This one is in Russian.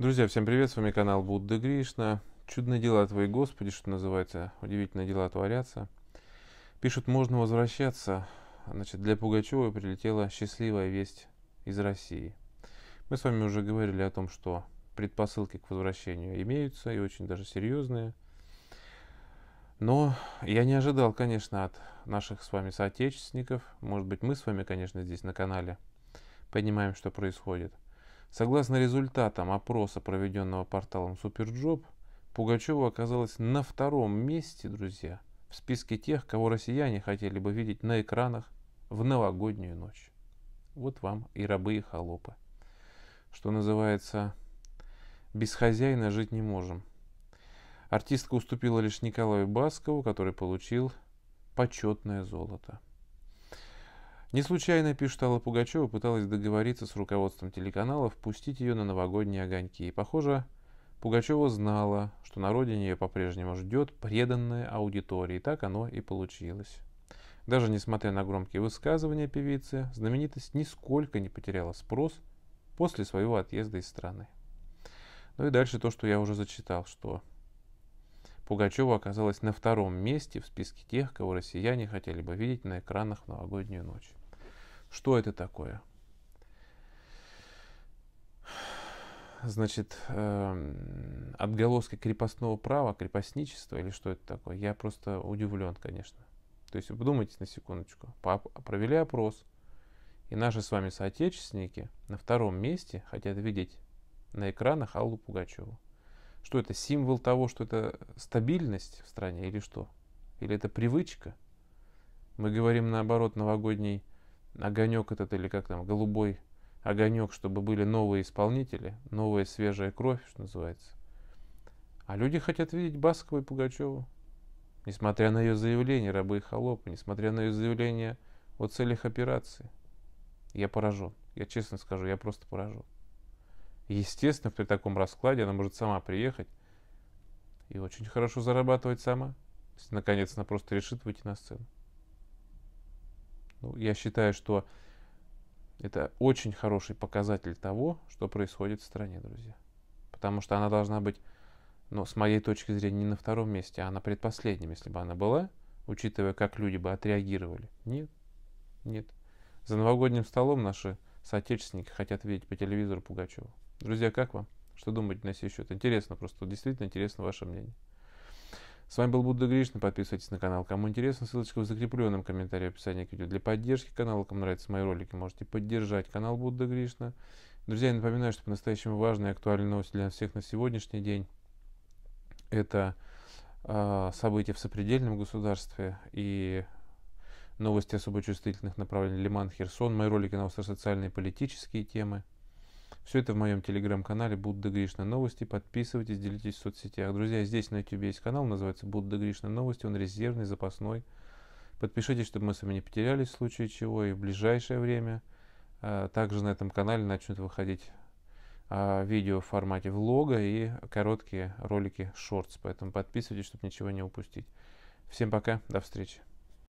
Друзья, всем привет, с вами канал Будда Гришна. Чудные дела Твои, Господи, что называется, удивительные дела творятся. Пишут, можно возвращаться. Значит, для Пугачева прилетела счастливая весть из России. Мы с вами уже говорили о том, что предпосылки к возвращению имеются, и очень даже серьезные. Но я не ожидал, конечно, от наших с вами соотечественников. Может быть, мы с вами, конечно, здесь на канале понимаем, что происходит – Согласно результатам опроса, проведенного порталом Суперджоп, Пугачева оказалась на втором месте, друзья, в списке тех, кого россияне хотели бы видеть на экранах в новогоднюю ночь. Вот вам и рабы, и холопы. Что называется, без хозяина жить не можем. Артистка уступила лишь Николаю Баскову, который получил почетное золото. Не случайно, пишет Алла Пугачева, пыталась договориться с руководством телеканала впустить ее на новогодние огоньки. И, похоже, Пугачева знала, что на родине ее по-прежнему ждет преданная аудитория, и так оно и получилось. Даже несмотря на громкие высказывания певицы, знаменитость нисколько не потеряла спрос после своего отъезда из страны. Ну и дальше то, что я уже зачитал, что Пугачева оказалась на втором месте в списке тех, кого россияне хотели бы видеть на экранах в новогоднюю ночь. Что это такое? Значит, эм, отголоски крепостного права, крепостничества или что это такое? Я просто удивлен, конечно. То есть, подумайте на секундочку. Провели опрос, и наши с вами соотечественники на втором месте хотят видеть на экранах Аллу Пугачеву. Что это, символ того, что это стабильность в стране или что? Или это привычка? Мы говорим наоборот новогодний огонек этот или как там, голубой огонек, чтобы были новые исполнители, новая свежая кровь, что называется. А люди хотят видеть Баскова и Пугачева. Несмотря на ее заявление рабы и холопы, несмотря на ее заявление о целях операции. Я поражен. Я честно скажу, я просто поражен. Естественно, при таком раскладе она может сама приехать и очень хорошо зарабатывать сама, если наконец она просто решит выйти на сцену. Ну, я считаю, что это очень хороший показатель того, что происходит в стране, друзья. Потому что она должна быть, ну, с моей точки зрения, не на втором месте, а на предпоследнем, если бы она была, учитывая, как люди бы отреагировали. Нет, нет. За новогодним столом наши соотечественники хотят видеть по телевизору Пугачева. Друзья, как вам? Что думаете на сей счет? Интересно просто, действительно интересно ваше мнение. С вами был Будда Гришна. Подписывайтесь на канал, кому интересно. Ссылочка в закрепленном комментарии описании к видео. Для поддержки канала, кому нравятся мои ролики, можете поддержать канал Будда Гришна. Друзья, я напоминаю, что по-настоящему важная и актуальная новость для всех на сегодняшний день – это э, события в сопредельном государстве и новости особо чувствительных направлений Лиман Херсон, мои ролики на остро-социальные и политические темы. Все это в моем телеграм-канале Будда Гришна Новости. Подписывайтесь, делитесь в соцсетях. Друзья, здесь на YouTube есть канал, называется Будда Гришна Новости. Он резервный, запасной. Подпишитесь, чтобы мы с вами не потерялись в случае чего. И в ближайшее время а, также на этом канале начнут выходить а, видео в формате влога и короткие ролики шортс. Поэтому подписывайтесь, чтобы ничего не упустить. Всем пока, до встречи.